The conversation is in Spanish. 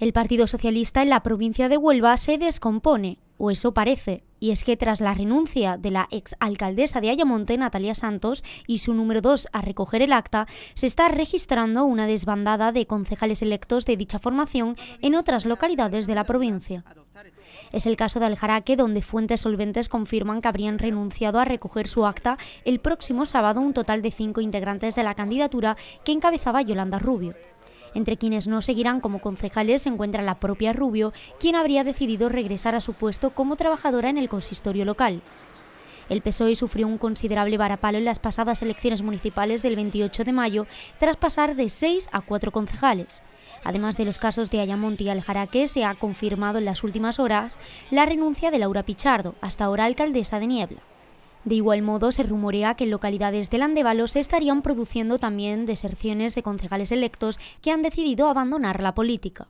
El Partido Socialista en la provincia de Huelva se descompone, o eso parece, y es que tras la renuncia de la exalcaldesa de Ayamonte, Natalia Santos, y su número dos a recoger el acta, se está registrando una desbandada de concejales electos de dicha formación en otras localidades de la provincia. Es el caso de Aljaraque, donde fuentes solventes confirman que habrían renunciado a recoger su acta el próximo sábado un total de cinco integrantes de la candidatura que encabezaba Yolanda Rubio. Entre quienes no seguirán como concejales se encuentra la propia Rubio, quien habría decidido regresar a su puesto como trabajadora en el consistorio local. El PSOE sufrió un considerable varapalo en las pasadas elecciones municipales del 28 de mayo, tras pasar de seis a cuatro concejales. Además de los casos de Ayamonte y Aljaraque, se ha confirmado en las últimas horas la renuncia de Laura Pichardo, hasta ahora alcaldesa de Niebla. De igual modo, se rumorea que en localidades del Andévalo se estarían produciendo también deserciones de concejales electos que han decidido abandonar la política.